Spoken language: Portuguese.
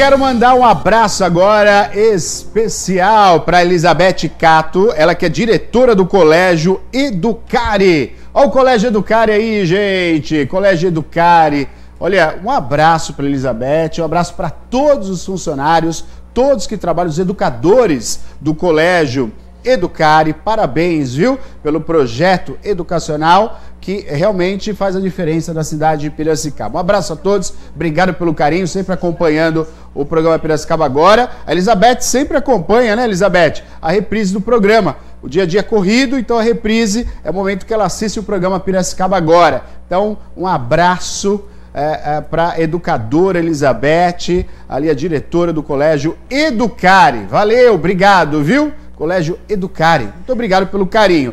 Quero mandar um abraço agora especial para Elizabeth Cato, ela que é diretora do Colégio Educare. Olha o Colégio Educare aí, gente. Colégio Educare. Olha, um abraço para Elizabeth, um abraço para todos os funcionários, todos que trabalham, os educadores do Colégio Educare. Parabéns, viu, pelo projeto educacional que realmente faz a diferença na cidade de Piracicaba. Um abraço a todos, obrigado pelo carinho, sempre acompanhando o programa Piracicaba Agora. A Elizabeth sempre acompanha, né, Elizabeth? A reprise do programa. O dia a dia é corrido, então a reprise é o momento que ela assiste o programa Piracicaba Agora. Então, um abraço. É, é, para a educadora Elizabeth, ali a diretora do colégio Educare. Valeu, obrigado, viu? Colégio Educare. Muito obrigado pelo carinho.